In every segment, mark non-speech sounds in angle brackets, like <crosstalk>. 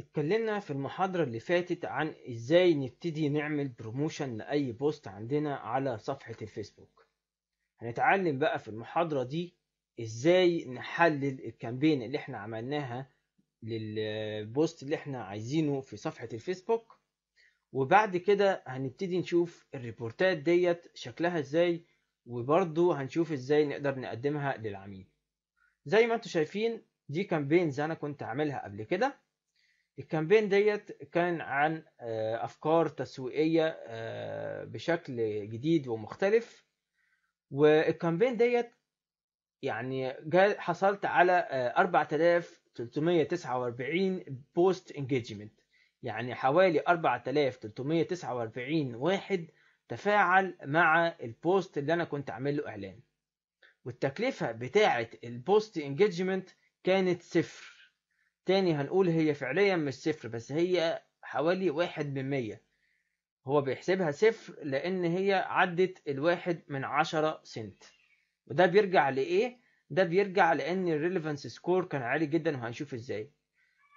اتكلمنا في المحاضرة اللي فاتت عن ازاي نبتدي نعمل بروموشن لأي بوست عندنا على صفحة الفيسبوك هنتعلم بقى في المحاضرة دي ازاي نحلل الكامبين اللي احنا عملناها للبوست اللي احنا عايزينه في صفحة الفيسبوك وبعد كده هنبتدي نشوف الريبورتات ديت شكلها ازاي وبرضه هنشوف ازاي نقدر نقدمها للعميل زي ما انتم شايفين دي كامبينز انا كنت عاملها قبل كده الكامبين ديت كان عن آه، افكار تسويقيه آه، بشكل جديد ومختلف والكامبين ديت يعني حصلت على 4349 بوست انجيجمنت يعني حوالي 4349 واحد تفاعل مع البوست اللي انا كنت عامل له اعلان والتكلفه بتاعه البوست انجيجمنت كانت صفر التاني هنقول هي فعليا مش صفر بس هي حوالي واحد من مية هو بيحسبها صفر لأن هي عدت الواحد من عشرة سنت وده بيرجع لإيه؟ ده بيرجع لأن الريليفانس سكور كان عالي جدا وهنشوف إزاي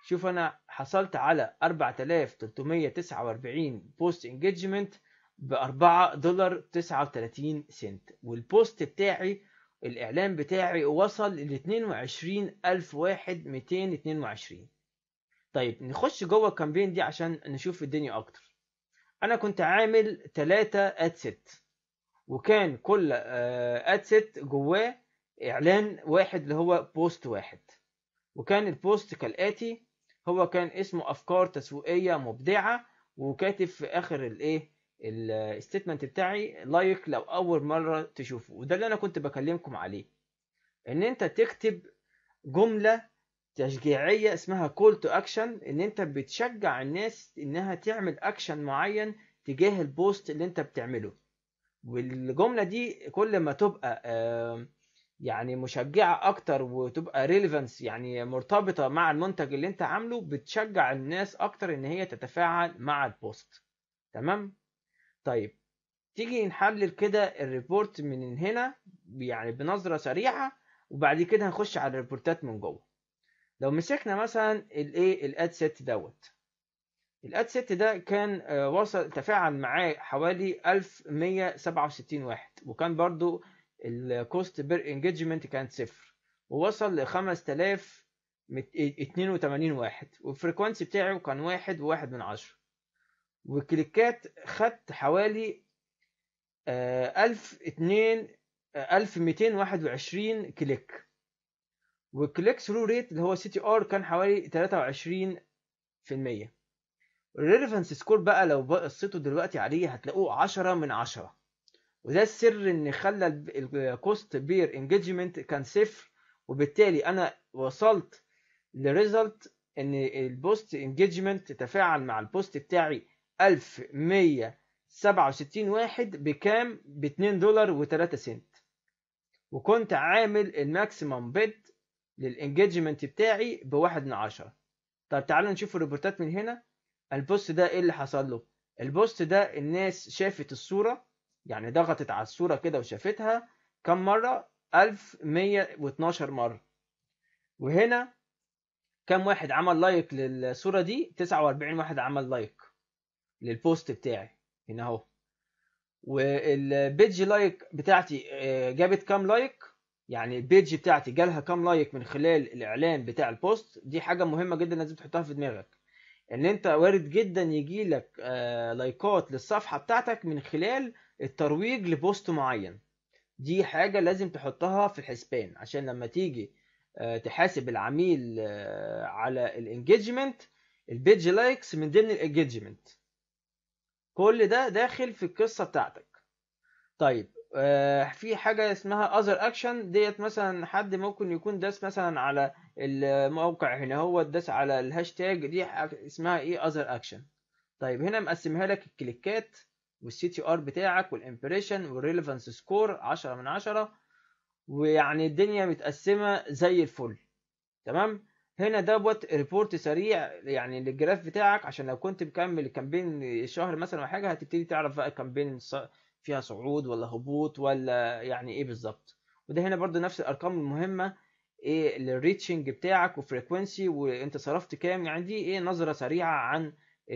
شوف أنا حصلت على 4349 بوست انجيجمنت ب 4 دولار 39 سنت والبوست بتاعي الإعلان بتاعي وصل ل 22222 طيب نخش جوه الكامبين دي عشان نشوف الدنيا أكتر أنا كنت عامل 3 أدست وكان كل أدست آه، جواه إعلان واحد اللي هو بوست واحد وكان البوست كالآتي هو كان اسمه أفكار تسويقية مبدعة وكاتب في آخر الإيه الستيتمنت بتاعي لايك لو اول مره تشوفه وده اللي انا كنت بكلمكم عليه ان انت تكتب جمله تشجيعيه اسمها كول تو اكشن ان انت بتشجع الناس انها تعمل اكشن معين تجاه البوست اللي انت بتعمله والجمله دي كل ما تبقى يعني مشجعه اكتر وتبقى ريليفنس يعني مرتبطه مع المنتج اللي انت عامله بتشجع الناس اكتر ان هي تتفاعل مع البوست تمام طيب تيجي نحلل كده الريبورت من هنا يعني بنظرة سريعة وبعد كده هنخش على الريبورتات من جوه لو مسكنا مثلا الايه الاد سيت دوت الاد سيت ده كان آه، وصل تفاعل معاه حوالي 1167 واحد وكان برضو الكوست بير انجيجمنت كانت صفر ووصل ل 5082 آه، واحد والفريكونسي بتاعه كان واحد وواحد من عشرة وكليكات خدت حوالي آه، ألف آه، واحد وعشرين كليك والكليك ثرو ريت اللي هو سي تي ار كان حوالي تلاتة وعشرين في المية الريليفنس سكور بقى لو بصيتوا دلوقتي عليه هتلاقوه عشرة من عشرة وده السر ان خلى الكوست بير انجيجمنت كان صفر وبالتالي انا وصلت لريزلت ان البوست انجيجمنت تفاعل مع البوست بتاعي 1167 واحد بكام ب 2 دولار و3 سنت وكنت عامل الماكسيمم بيد للانجيجمنت بتاعي بواحد من عشرة طب تعالوا نشوف الريبورتات من هنا البوست ده ايه اللي حصل له البوست ده الناس شافت الصورة يعني ضغطت على الصورة كده وشافتها كم مرة 1112 مرة وهنا كم واحد عمل لايك للصورة دي 49 واحد عمل لايك للبوست بتاعي هنا اهو والبيج لايك بتاعتي آه، جابت كام لايك يعني البيج بتاعتي جالها كام لايك من خلال الاعلان بتاع البوست دي حاجه مهمه جدا لازم تحطها في دماغك ان انت وارد جدا يجي لك لايكات آه، للصفحه بتاعتك من خلال الترويج لبوست معين دي حاجه لازم تحطها في الحسبان عشان لما تيجي آه، تحاسب العميل على الانجيجمنت البيج لايكس من ضمن الانجيجمنت كل ده داخل في القصه بتاعتك طيب آه في حاجه اسمها اذر اكشن ديت مثلا حد ممكن يكون داس مثلا على الموقع هنا هو داس على الهاشتاج دي اسمها ايه اذر اكشن طيب هنا مقسمها لك الكليكات والسي تي ار بتاعك والامبريشن والريليفانس سكور 10 من 10 ويعني الدنيا متقسمه زي الفل تمام هنا دوت ريبورت سريع يعني للجراف بتاعك عشان لو كنت مكمل كامبين شهر مثلا او حاجه هتبتدي تعرف بقى الكامبين فيها صعود ولا هبوط ولا يعني ايه بالظبط وده هنا برضو نفس الارقام المهمه ايه للريتشنج بتاعك وفريكونسي وانت صرفت كام يعني دي ايه نظره سريعه عن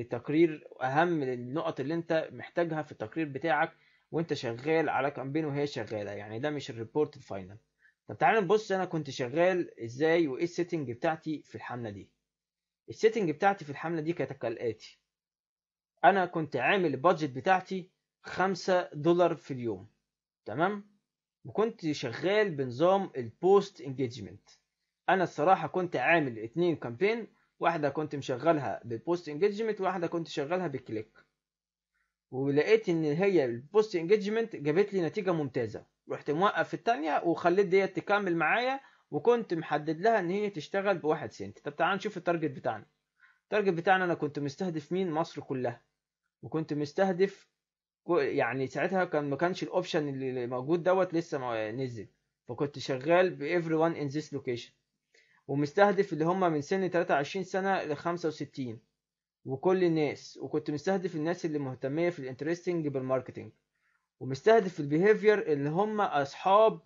تقرير اهم النقط اللي انت محتاجها في التقرير بتاعك وانت شغال على كامبين وهي شغاله يعني ده مش الريبورت الفاينل طب تعالى نبص انا كنت شغال ازاي وايه السيتنج بتاعتي في الحمله دي السيتنج بتاعتي في الحمله دي كانت كالاتي انا كنت عامل البادجت بتاعتي خمسة دولار في اليوم تمام وكنت شغال بنظام البوست انجيجمنت انا الصراحه كنت عامل اتنين كامبين واحده كنت مشغلها بالبوست انجيجمنت واحده كنت شغلها بالكليك ولقيت ان هي البوست انجيجمنت جابت لي نتيجه ممتازه رحت موقف الثانيه وخليت ديت تكمل معايا وكنت محدد لها ان هي تشتغل بواحد سنت طب تعال نشوف التارجت بتاعنا التارجت بتاعنا انا كنت مستهدف مين مصر كلها وكنت مستهدف يعني ساعتها كان ما كانش الاوبشن اللي موجود دوت لسه ما نزل فكنت شغال بافري وان ان ذيس لوكيشن ومستهدف اللي هم من سن 23 سنه ل 65 وكل الناس وكنت مستهدف الناس اللي مهتميه في الانترستنج بالماركتنج ومستهدف البيهيفير اللي هم اصحاب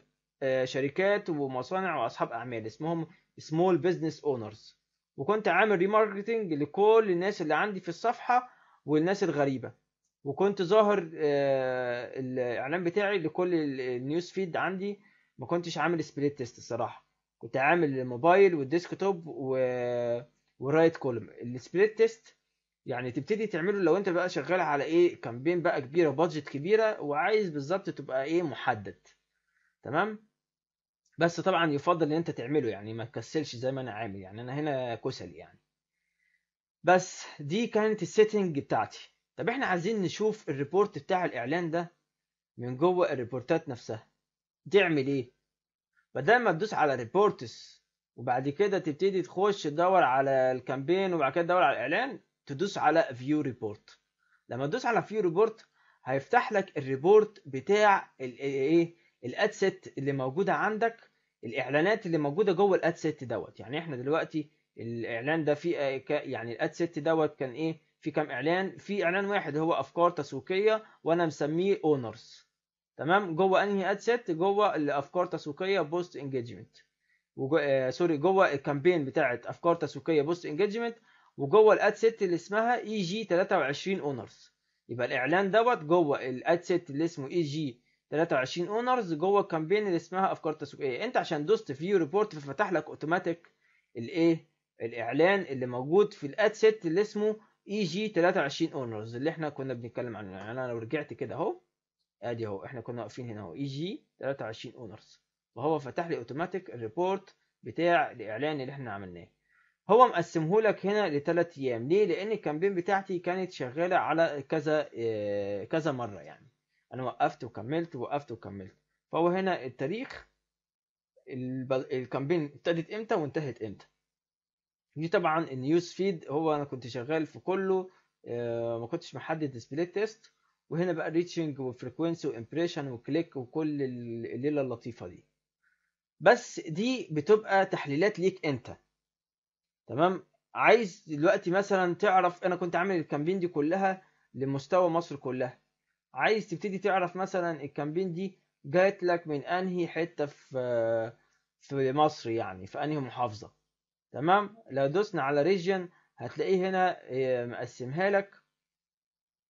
آه، شركات ومصانع واصحاب اعمال اسمهم سمول بزنس اونرز وكنت عامل ريماركتنج لكل الناس اللي عندي في الصفحه والناس الغريبه وكنت ظاهر آه، الاعلان بتاعي لكل النيوز فيد عندي ما كنتش عامل سبليت تيست الصراحه كنت عامل الموبايل والديسكتوب و... ورايت كولم السبليت تيست يعني تبتدي تعمله لو انت بقى شغال على ايه كامبين بقى كبيره بادجت كبيره وعايز بالظبط تبقى ايه محدد تمام بس طبعا يفضل ان انت تعمله يعني ما تكسلش زي ما انا عامل يعني انا هنا كسل يعني بس دي كانت السيتنج بتاعتي طب احنا عايزين نشوف الريبورت بتاع الاعلان ده من جوه الريبورتات نفسها تعمل ايه بدل ما تدوس على ريبورتس وبعد كده تبتدي تخش تدور على الكامبين وبعد كده تدور على الاعلان تدوس على فيو ريبورت لما تدوس على فيو ريبورت هيفتح لك الريبورت بتاع الايه الادسيت اللي موجوده عندك الاعلانات اللي موجوده جوه الادسيت دوت يعني احنا دلوقتي الاعلان ده في آه، يعني الادسيت دوت كان ايه في كام اعلان في اعلان واحد هو افكار تسويقيه وانا مسميه اونرز تمام جوه انهي ادسيت جوه الافكار تسويقيه بوست انجيجمنت وجو... آه سوري جوه الكامبين بتاعه افكار تسويقيه بوست انجيجمنت وجوه الاد سيت اللي اسمها اي جي 23 اونرز يبقى الاعلان دوت جوه الاد سيت اللي اسمه اي جي 23 اونرز جوه الكامبين اللي اسمها افكار تسويقيه انت عشان دوست فيو ريبورت ففتح لك اوتوماتيك الايه الاعلان اللي موجود في الاد سيت اللي اسمه اي جي 23 اونرز اللي احنا كنا بنتكلم عنه يعني انا لو رجعت كده اهو ادي اهو احنا كنا واقفين هنا اهو اي جي 23 اونرز وهو فتح لي اوتوماتيك الريبورت بتاع الاعلان اللي احنا عملناه هو مقسمه لك هنا لثلاث ايام ليه لان الكامبين بتاعتي كانت شغاله على كذا آه، كذا مره يعني انا وقفت وكملت وقفت وكملت فهو هنا التاريخ الكامبين ابتدت امتى وانتهت امتى دي طبعا النيوز فيد هو انا كنت شغال في كله آه، ما كنتش محدد سبليت تيست وهنا بقى الريتشنج وفريكوينسي وامبريشن وكليك وكل الليله اللطيفه دي بس دي بتبقى تحليلات ليك انت تمام عايز دلوقتي مثلا تعرف انا كنت عامل الكامبين دي كلها لمستوى مصر كلها عايز تبتدي تعرف مثلا الكامبين دي جات لك من انهي حته في في مصر يعني في انهي محافظه تمام لو دوسنا على ريجن هتلاقيه هنا آه، مقسمها لك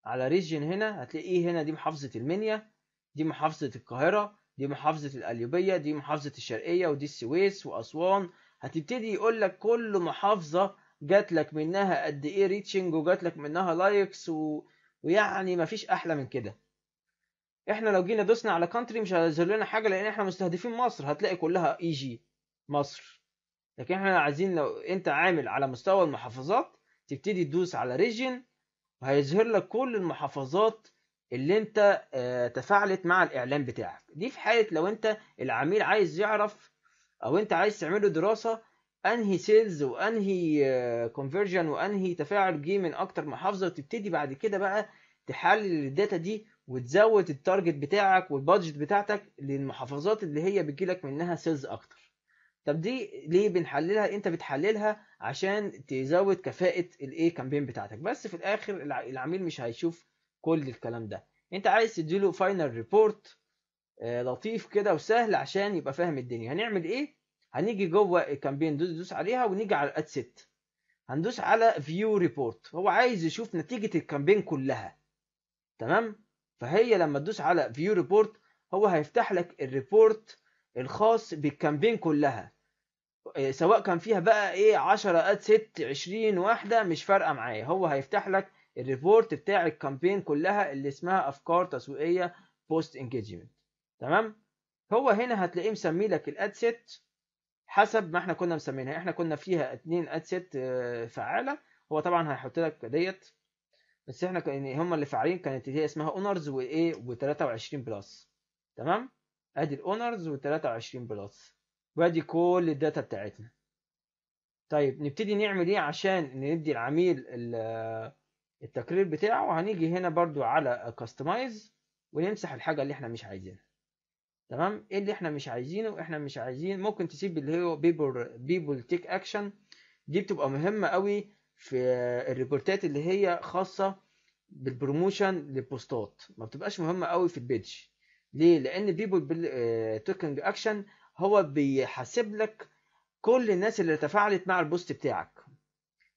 على ريجن هنا هتلاقيه هنا دي محافظه المنيا دي محافظه القاهره دي محافظه القليوبيه دي محافظه الشرقيه ودي السويس واسوان هتبتدي يقول لك كل محافظه جات لك منها قد ايه ريتشنج وجات لك منها لايكس و... ويعني مفيش احلى من كده احنا لو جينا دوسنا على كانتري مش هيظهر لنا حاجه لان احنا مستهدفين مصر هتلاقي كلها اي e جي مصر لكن احنا عايزين لو انت عامل على مستوى المحافظات تبتدي تدوس على ريجن وهيظهر لك كل المحافظات اللي انت آه، تفاعلت مع الاعلان بتاعك دي في حاله لو انت العميل عايز يعرف او انت عايز تعمله دراسه انهي سيلز وانهي كونفرجن آه، وانهي تفاعل جه من اكتر محافظه وتبتدي بعد كده بقى تحلل الداتا دي وتزود التارجت بتاعك والبادجت بتاعتك للمحافظات اللي هي بتجيلك منها سيلز اكتر طب دي ليه بنحللها انت بتحللها عشان تزود كفاءه الايه كامبين بتاعتك بس في الاخر العميل مش هيشوف كل الكلام ده انت عايز تديله فاينل ريبورت آه، لطيف كده وسهل عشان يبقى فاهم الدنيا هنعمل ايه هنيجي جوه الكامبين ندوس عليها ونيجي على الاد ست هندوس على فيو ريبورت هو عايز يشوف نتيجه الكامبين كلها تمام فهي لما تدوس على فيو ريبورت هو هيفتح لك الريبورت الخاص بالكامبين كلها آه، سواء كان فيها بقى ايه 10 اد ست 20 واحده مش فارقه معايا هو هيفتح لك الريبورت بتاع الكامبين كلها اللي اسمها افكار تسويقيه بوست انجيجمنت تمام هو هنا هتلاقيه مسمي لك سيت حسب ما احنا كنا مسمينها يعني احنا كنا فيها اتنين سيت آه، فعاله هو طبعا هيحط لك ديت بس احنا كان يعني هم اللي فاعلين كانت هي اسمها اونرز وايه و23 بلس تمام ادي الاونرز و23 بلس وادي كل الداتا بتاعتنا طيب نبتدي نعمل ايه عشان ندي العميل التقرير بتاعه هنيجي هنا برضو على كاستمايز ونمسح الحاجه اللي احنا مش عايزينها تمام ايه اللي احنا مش عايزينه احنا مش عايزين ممكن تسيب اللي هو بيبل بيبل تيك اكشن دي بتبقى مهمه قوي في الريبورتات اللي هي خاصه بالبروموشن للبوستات ما بتبقاش مهمه قوي في البيدج ليه لان بيبل توكنج اكشن هو بيحاسب لك كل الناس اللي تفاعلت مع البوست بتاعك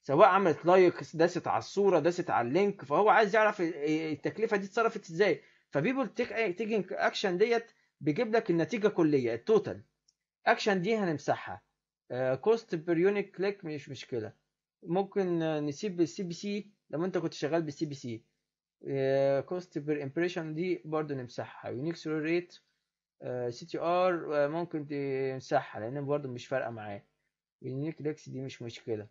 سواء عملت لايك داست على الصوره داست على اللينك فهو عايز يعرف التكلفه دي اتصرفت ازاي فبيبل تيك اكشن آه، ديت بيجيب لك النتيجه كليه التوتال اكشن دي هنمسحها كوست بير يونت كليك مش مشكله ممكن آه، نسيب السي بي سي لما انت كنت شغال بالسي بي سي كوست بير امبريشن دي برضو نمسحها يونيك سيرو ريت سي تي ار ممكن تمسحها لان برضو مش فارقه معاه يونيك ليكس دي مش مشكله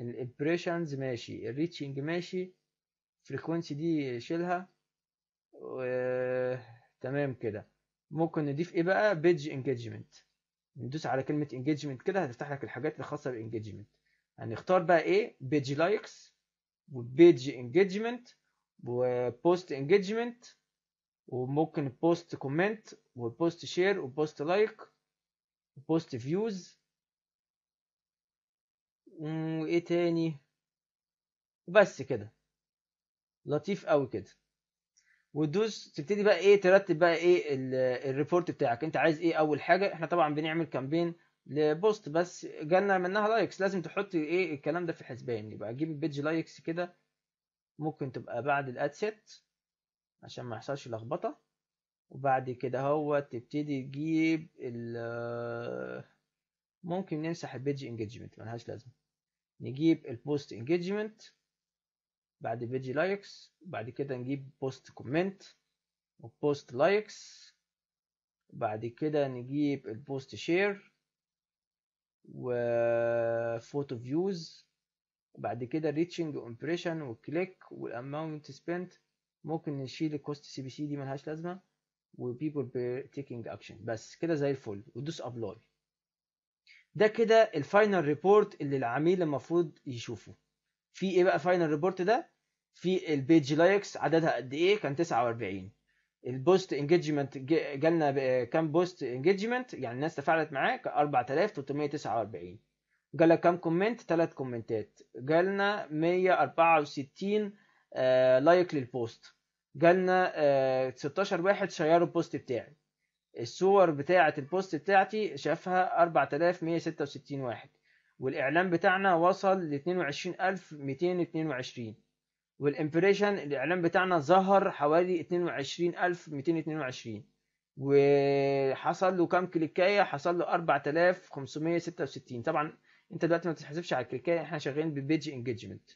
الامبريشنز ماشي الريتشنج ماشي فريكونسي دي شيلها و... آه، تمام كده ممكن نضيف ايه بقى بيج انجيجمنت ندوس على كلمه انجيجمنت كده هتفتح لك الحاجات الخاصه بالانجيجمنت هنختار بقى ايه بيج لايكس وبيج انجيجمنت وبوست انجيجمنت وممكن بوست كومنت وبوست شير وبوست لايك وبوست فيوز وايه تاني وبس كده لطيف قوي كده وتدوس تبتدي بقى ايه ترتب بقى ايه الريبورت بتاعك انت عايز ايه اول حاجه احنا طبعا بنعمل كامبين لبوست بس جالنا منها لايكس لازم تحط ايه الكلام ده في الحسبان يبقى اجيب بيج لايكس كده ممكن تبقى بعد الاد سيت عشان ما يحصلش لخبطه وبعد كده هو تبتدي تجيب ال ممكن نمسح البيج انجيجمنت ملهاش لازمه نجيب البوست انجيجمنت بعد فيجي لايكس بعد كده نجيب بوست كومنت وبوست لايكس بعد كده نجيب البوست شير وفوتو فيوز وبعد كده ريتشنج امبريشن وكليك والاماونت سبنت ممكن نشيل الكوست سي بي سي دي ملهاش لازمه وبيبول تيكينج اكشن بس كده زي الفل وتدوس ابلاي ده كده الفاينل ريبورت اللي العميل المفروض يشوفه في ايه بقى فاينل ريبورت ده في البيج لايكس عددها قد ايه كان 49 البوست انجيجمنت جالنا كام بوست انجيجمنت يعني الناس تفاعلت معاه 4349 جالنا كام كومنت 3 كومنتات جالنا 164 لايك للبوست جالنا 16 واحد شيروا البوست بتاعي الصور بتاعة البوست بتاعتي شافها 4166 واحد والإعلان بتاعنا وصل ل 22222 والامبريشن الاعلان بتاعنا ظهر حوالي 22222 وحصل له كام كليكايه حصل له 4566 طبعا انت دلوقتي ما بتتحسبش على الكليكايه احنا شغالين ببيج انجيجمنت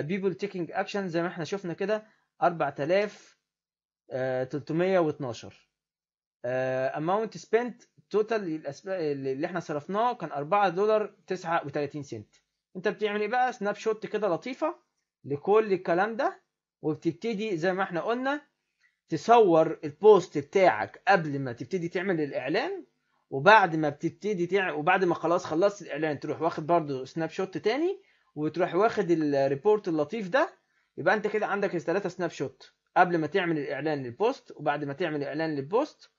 بيبل تيكينج اكشن زي ما احنا شفنا كده 4312 اماونت سبنت توتال اللي احنا صرفناه كان 4 دولار 39 سنت انت بتعمل ايه بقى سناب شوت كده لطيفه لكل الكلام ده وبتبتدي زي ما احنا قلنا تصور البوست بتاعك قبل ما تبتدي تعمل الاعلان وبعد ما بتبتدي تعمل وبعد ما خلاص خلصت الاعلان تروح واخد برضه سناب شوت تاني وتروح واخد الريبورت اللطيف ده يبقى انت كده عندك الثلاثه سناب شوت قبل ما تعمل الاعلان للبوست وبعد ما تعمل الاعلان للبوست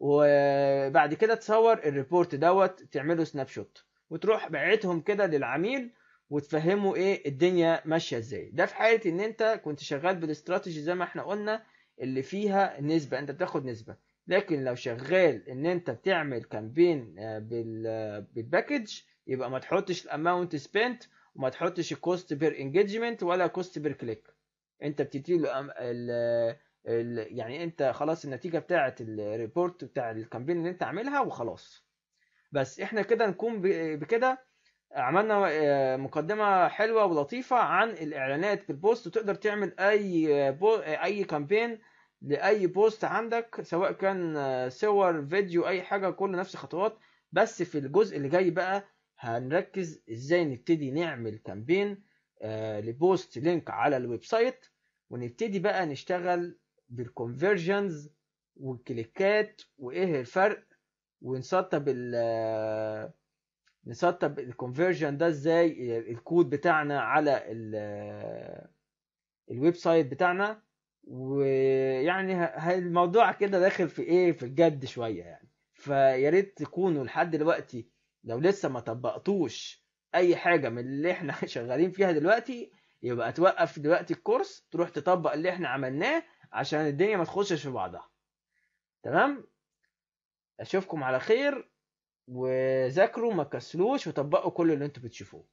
وبعد كده تصور الريبورت دوت تعمله سناب شوت وتروح بعتهم كده للعميل وتفهمه ايه الدنيا ماشيه ازاي ده في حاله ان انت كنت شغال بالاستراتيجي زي ما احنا قلنا اللي فيها نسبه انت بتاخد نسبه لكن لو شغال ان انت بتعمل كامبين آه، بالباكج آه، يبقى ما تحطش الاماونت سبنت وما تحطش الكوست بير انجيجمنت ولا كوست بير كليك انت بتديله له ال... يعني انت خلاص النتيجه بتاعه الريبورت بتاع الكامبين اللي انت عاملها وخلاص بس احنا كده نكون بكده عملنا آه، مقدمه حلوه ولطيفه عن الاعلانات بالبوست وتقدر تعمل اي بو... اي كامبين لاي بوست عندك سواء كان آه، صور فيديو اي حاجه كل نفس الخطوات بس في الجزء اللي جاي بقى هنركز ازاي نبتدي نعمل كامبين آه، لبوست لينك على الويب سايت ونبتدي بقى نشتغل بالكونفرجنز والكليكات وايه الفرق ونسطب ال نسطب الكونفرجن ده ازاي الكود بتاعنا على الويب سايت بتاعنا ويعني الموضوع كده داخل في ايه في الجد شويه يعني فيا ريت تكونوا لحد دلوقتي لو لسه ما طبقتوش اي حاجه من اللي احنا <laughs> شغالين فيها دلوقتي يبقى توقف دلوقتي الكورس تروح تطبق اللي احنا عملناه عشان الدنيا ما تخشش في بعضها تمام اشوفكم على خير وذاكروا ما كسلوش وطبقوا كل اللي انتوا بتشوفوه